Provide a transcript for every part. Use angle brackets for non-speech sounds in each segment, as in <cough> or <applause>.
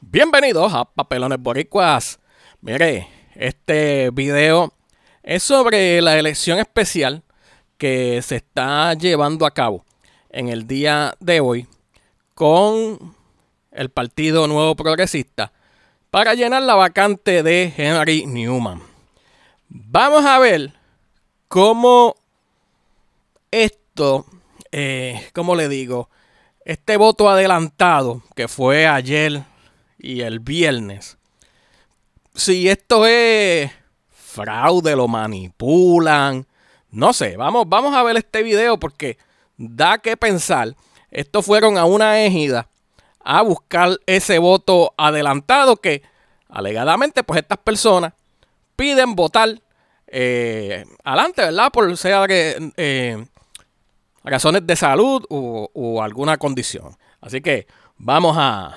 Bienvenidos a Papelones Boricuas. Mire, este video es sobre la elección especial que se está llevando a cabo en el día de hoy con el Partido Nuevo Progresista para llenar la vacante de Henry Newman. Vamos a ver cómo esto, eh, como le digo? Este voto adelantado que fue ayer y el viernes. Si esto es fraude, lo manipulan. No sé, vamos, vamos a ver este video porque da que pensar. Estos fueron a una égida a buscar ese voto adelantado que alegadamente pues estas personas piden votar eh, adelante, ¿verdad? Por sea que eh, razones de salud o alguna condición. Así que vamos a,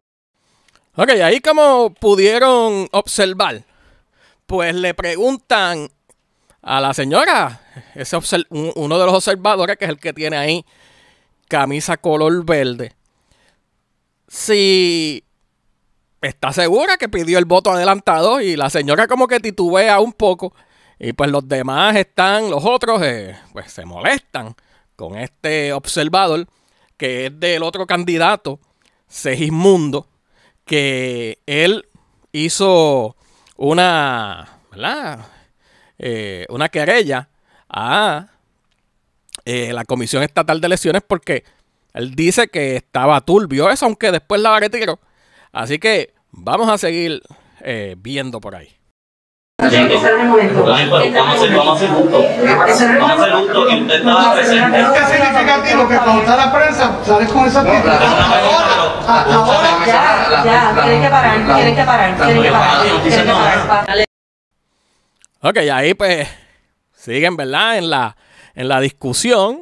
Ok, ahí como pudieron observar, pues le preguntan a la señora, ese uno de los observadores que es el que tiene ahí camisa color verde, si está segura que pidió el voto adelantado y la señora como que titubea un poco y pues los demás están, los otros eh, pues se molestan con este observador que es del otro candidato, Segismundo que él hizo una, ¿verdad? Eh, una querella a eh, la Comisión Estatal de Elecciones porque él dice que estaba turbio eso, aunque después la retiró. Así que vamos a seguir eh, viendo por ahí. Eso no es el momento. Vamos a hacer juntos. Vamos a hacer juntos que presente. Es que es significativo que cuando está la prensa sales con esa actitud. Ah, ya, que parar, que parar, Ok, ahí pues siguen, ¿verdad? En la, en la discusión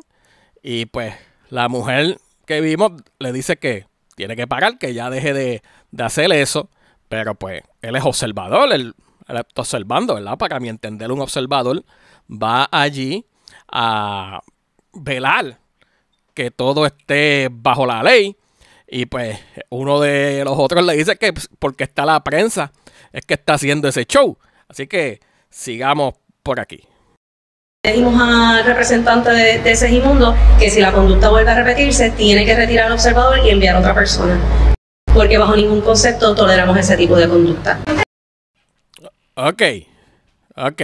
y pues la mujer que vimos le dice que tiene que parar, que ya deje de, hacer eso, pero pues él es observador, él está observando, ¿verdad? Para mi entender, un observador va allí a velar que todo esté bajo la ley y pues uno de los otros le dice que pues, porque está la prensa, es que está haciendo ese show. Así que sigamos por aquí. Le dimos al representante de, ese que si la conducta vuelve a repetirse, tiene que retirar al observador y enviar a otra persona. Porque bajo ningún concepto toleramos ese tipo de conducta. Ok, ok.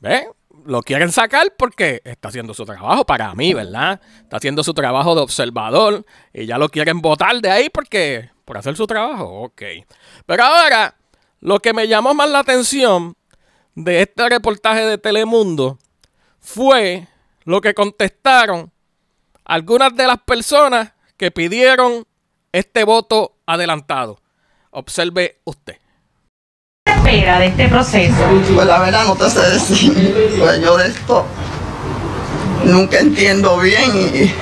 ¿Ven? lo quieren sacar porque está haciendo su trabajo para mí, ¿verdad? Está haciendo su trabajo de observador y ya lo quieren votar de ahí porque por hacer su trabajo, ok. Pero ahora, lo que me llamó más la atención de este reportaje de Telemundo fue lo que contestaron algunas de las personas que pidieron este voto adelantado. Observe usted espera de este proceso? Pues la verdad no te sé decir, pues yo de esto nunca entiendo bien y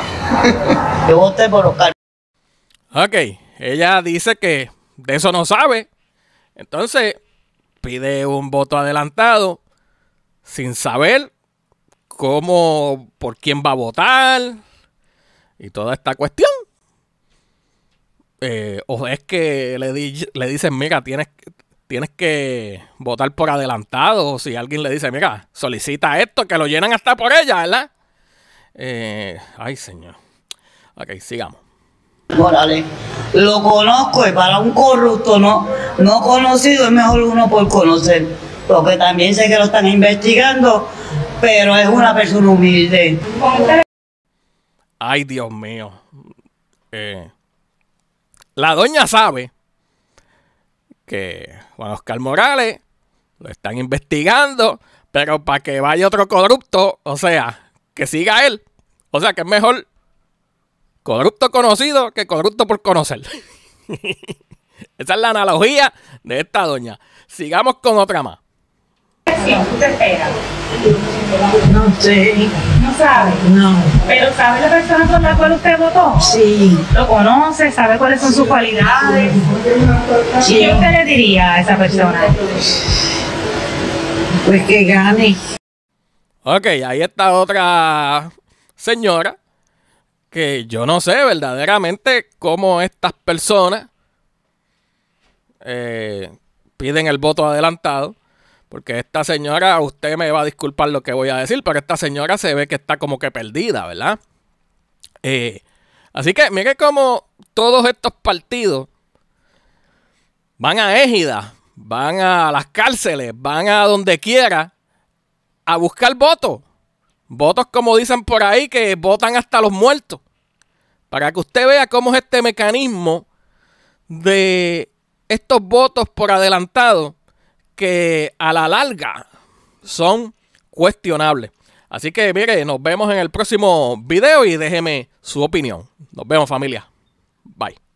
<laughs> yo voté por Ok, ella dice que de eso no sabe, entonces pide un voto adelantado sin saber cómo, por quién va a votar y toda esta cuestión. Eh, o es que le, le dicen, mira, tienes, que tienes que votar por adelantado. o Si alguien le dice, mira, solicita esto, que lo llenan hasta por ella, ¿verdad? Eh, ay, señor. Ok, sigamos. Morales, lo conozco y para un corrupto no, no conocido es mejor uno por conocer, porque también sé que lo están investigando, pero es una persona humilde. Ay, Dios mío. Eh, la doña sabe que Juan Oscar Morales lo están investigando, pero para que vaya otro corrupto, o sea, que siga él. O sea, que es mejor corrupto conocido que corrupto por conocer. <laughs> Esa es la analogía de esta doña. Sigamos con otra más. No sé sabe? No. ¿Pero sabe la persona por la cual usted votó? Sí. ¿Lo conoce? ¿Sabe cuáles son sus cualidades? Sí. ¿Qué usted le diría a esa persona? Pues que gane. Ok, ahí está otra señora que yo no sé verdaderamente cómo estas personas eh, piden el voto adelantado porque esta señora, usted me va a disculpar lo que voy a decir, pero esta señora se ve que está como que perdida, ¿verdad? Eh, así que mire cómo todos estos partidos van a Égida, van a las cárceles, van a donde quiera a buscar votos. Votos como dicen por ahí que votan hasta los muertos. Para que usted vea cómo es este mecanismo de estos votos por adelantado que a la larga son cuestionables. Así que mire, nos vemos en el próximo video y déjeme su opinión. Nos vemos familia. Bye.